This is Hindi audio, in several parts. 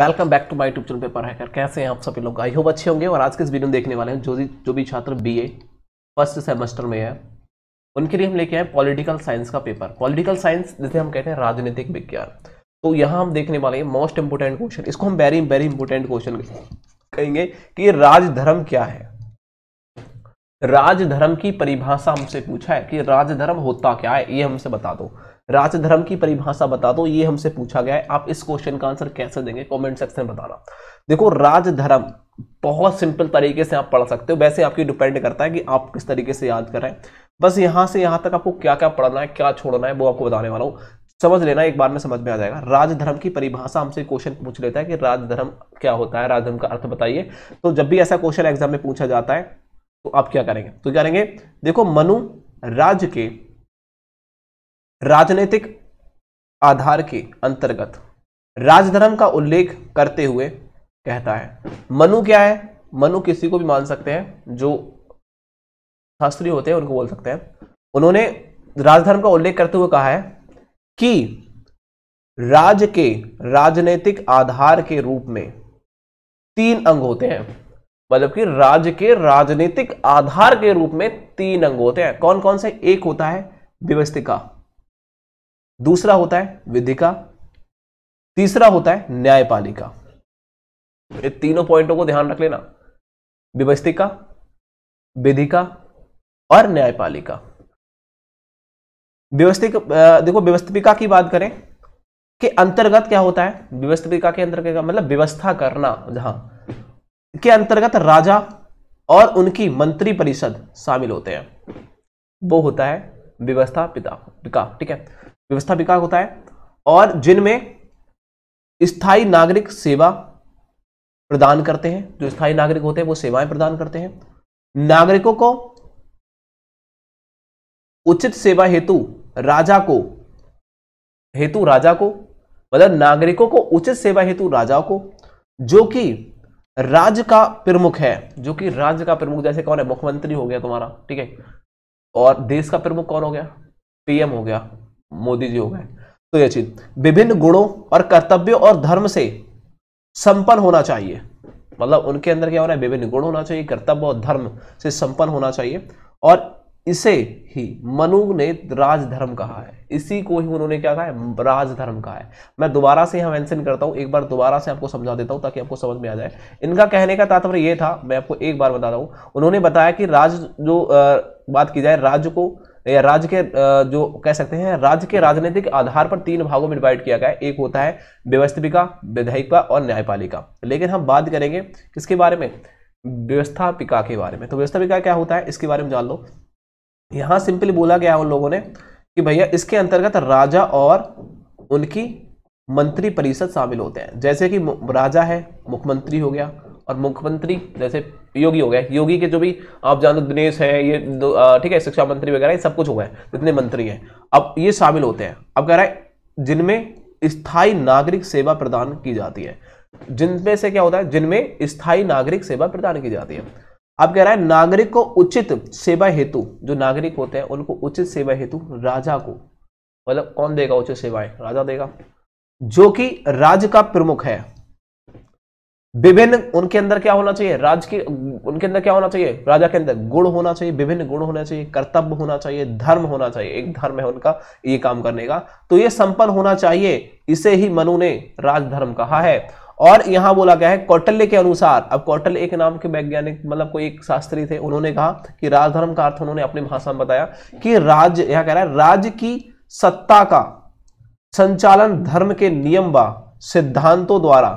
welcome back to my tube channel paper hacker कैसे हैं आप सभी लोग आई होप अच्छे होंगे और आज के इस वीडियो में देखने वाले हैं जो भी जो भी छात्र बीए फर्स्ट सेमेस्टर में है उनके लिए हम लेके आए पॉलिटिकल साइंस का पेपर पॉलिटिकल साइंस जिसे हम कहते हैं राजनीतिक विज्ञान तो यहाँ हम देखने वाले हैं मोस्ट इंपोर्टेंट क्वेश्चन इसको हम वेरी वेरी इंपोर्टेंट क्वेश्चन कहेंगे कि राजधर्म क्या है राजधर्म की परिभाषा हमसे पूछा है कि राजधर्म होता क्या है ये हमसे बता दो राजधर्म की परिभाषा बता दो ये हमसे पूछा गया है आप इस क्वेश्चन का आंसर कैसे देंगे कमेंट सेक्शन में बताना देखो राजधर्म बहुत सिंपल तरीके से आप पढ़ सकते हो वैसे आपकी डिपेंड करता है कि आप किस तरीके से याद कर रहे हैं बस यहां से यहां तक आपको क्या क्या पढ़ना है क्या छोड़ना है वो आपको बताने वाला हूँ समझ लेना एक बार में समझ में आ जाएगा राजधर्म की परिभाषा हमसे क्वेश्चन पूछ लेता है कि राजधर्म क्या होता है राजधर्म का अर्थ बताइए तो जब भी ऐसा क्वेश्चन एग्जाम में पूछा जाता है तो आप क्या करेंगे तो क्या करेंगे देखो मनु राज्य के राजनीतिक आधार के अंतर्गत राजधर्म का उल्लेख करते हुए कहता है मनु क्या है मनु किसी को भी मान सकते हैं जो शास्त्री होते हैं उनको बोल सकते हैं उन्होंने राजधर्म का उल्लेख करते हुए कहा है कि राज के राजनीतिक आधार के रूप में तीन अंग होते हैं मतलब कि राज्य के राजनीतिक आधार के रूप में तीन अंग होते हैं कौन कौन से एक होता है व्यवस्थिका दूसरा होता है विधिका तीसरा होता है न्यायपालिका ये तीनों पॉइंटों को ध्यान रख लेना व्यवस्थिका विधिका और न्यायपालिका व्यवस्थित देखो व्यवस्थिका की बात करें के अंतर्गत क्या होता है व्यवस्थिका के अंतर्गत मतलब व्यवस्था करना जहां के अंतर्गत राजा और उनकी मंत्री परिषद शामिल होते हैं वो होता है व्यवस्था पिता का ठीक है व्यवस्था विकास होता है और जिनमें स्थाई नागरिक सेवा प्रदान करते हैं जो स्थाई नागरिक होते हैं वो सेवाएं प्रदान करते हैं नागरिकों को उचित सेवा हेतु राजा को हेतु राजा को मतलब नागरिकों को उचित सेवा हेतु राजा को जो कि राज्य का प्रमुख है जो कि राज्य का प्रमुख जैसे कौन है मुख्यमंत्री हो गया तुम्हारा ठीक है और देश का प्रमुख कौन हो गया पीएम हो गया मोदी जी हो गए तो यह चीज विभिन्न गुणों और कर्तव्य और धर्म से संपन्न होना चाहिए मतलब उनके अंदर क्या हो रहा है विभिन्न गुण होना चाहिए कर्तव्य और धर्म से संपन्न होना चाहिए और इसे ही मनु ने राजधर्म कहा है इसी को ही उन्होंने क्या कहा है राजधर्म कहा है मैं दोबारा से यहां मेंशन करता हूं एक बार दोबारा से आपको समझा देता हूं ताकि आपको समझ में आ जाए इनका कहने का तात्पर्य यह था मैं आपको एक बार बता रहा हूँ उन्होंने बताया कि राज जो आ, बात की जाए राज्य को या राज्य के जो कह सकते हैं राज्य के राजनीतिक आधार पर तीन भागों में डिवाइड किया गया है एक होता है व्यवस्थापिका विधायिका और न्यायपालिका लेकिन हम बात करेंगे किसके बारे में व्यवस्थापिका के बारे में तो व्यवस्थापिका क्या होता है इसके बारे में जान लो यहाँ सिंपली बोला गया उन लोगों ने कि भैया इसके अंतर्गत राजा और उनकी मंत्रिपरिषद शामिल होते हैं जैसे कि राजा है मुख्यमंत्री हो गया और मुख्यमंत्री जैसे योगी हो गए योगी के जो भी आप जानते दिनेश है ये ठीक है शिक्षा मंत्री वगैरह ये सब कुछ हो गए जितने मंत्री हैं अब ये शामिल होते हैं अब कह रहा है जिनमें स्थाई नागरिक सेवा प्रदान की जाती है जिनमें से क्या होता है जिनमें स्थाई नागरिक सेवा प्रदान की जाती है अब कह रहा है नागरिक को उचित सेवा हेतु जो नागरिक होते हैं उनको उचित सेवा हेतु राजा को मतलब कौन देगा उचित सेवाएं राजा देगा जो कि राज्य का प्रमुख है विभिन्न उनके अंदर क्या होना चाहिए राज के उनके अंदर क्या होना चाहिए राजा के अंदर गुण होना चाहिए विभिन्न गुण होना चाहिए कर्तव्य होना चाहिए धर्म होना चाहिए एक धर्म है उनका ये काम करने का तो ये संपन्न होना चाहिए इसे ही मनु ने राजधर्म कहा है और यहां बोला गया है कौटल्य के अनुसार अब कौटल्य एक नाम के वैज्ञानिक मतलब कोई एक शास्त्री थे उन्होंने कहा कि राजधर्म का अर्थ उन्होंने अपनी भाषा में बताया कि राज यह कह रहा है राज्य की सत्ता का संचालन धर्म के नियम व सिद्धांतों द्वारा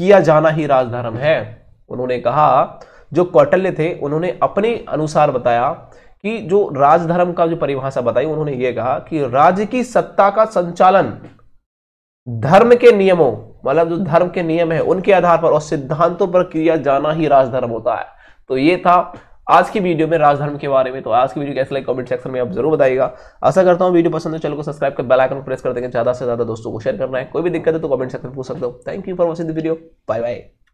किया जाना ही राजधर्म है उन्होंने कहा जो कौटल्य थे उन्होंने अपने अनुसार बताया कि जो राजधर्म का जो परिभाषा बताई उन्होंने यह कहा कि राज्य की सत्ता का संचालन धर्म के नियमों मतलब जो धर्म के नियम है उनके आधार पर और सिद्धांतों पर किया जाना ही राजधर्म होता है तो ये था आज की वीडियो में राजधर्म के बारे में तो आज की वीडियो कैसे लाइक कमेंट सेक्शन में आप जरूर बताइएगा आशा करता हूँ वीडियो पसंद है चैनल को सब्सक्राइब कर बेल आइकन प्रेस कर देंगे ज़्यादा से ज़्यादा दोस्तों को शेयर करना है कोई भी दिक्कत है तो कमेंट सेक्शन पूछ सकते हो thank you for watching the video bye bye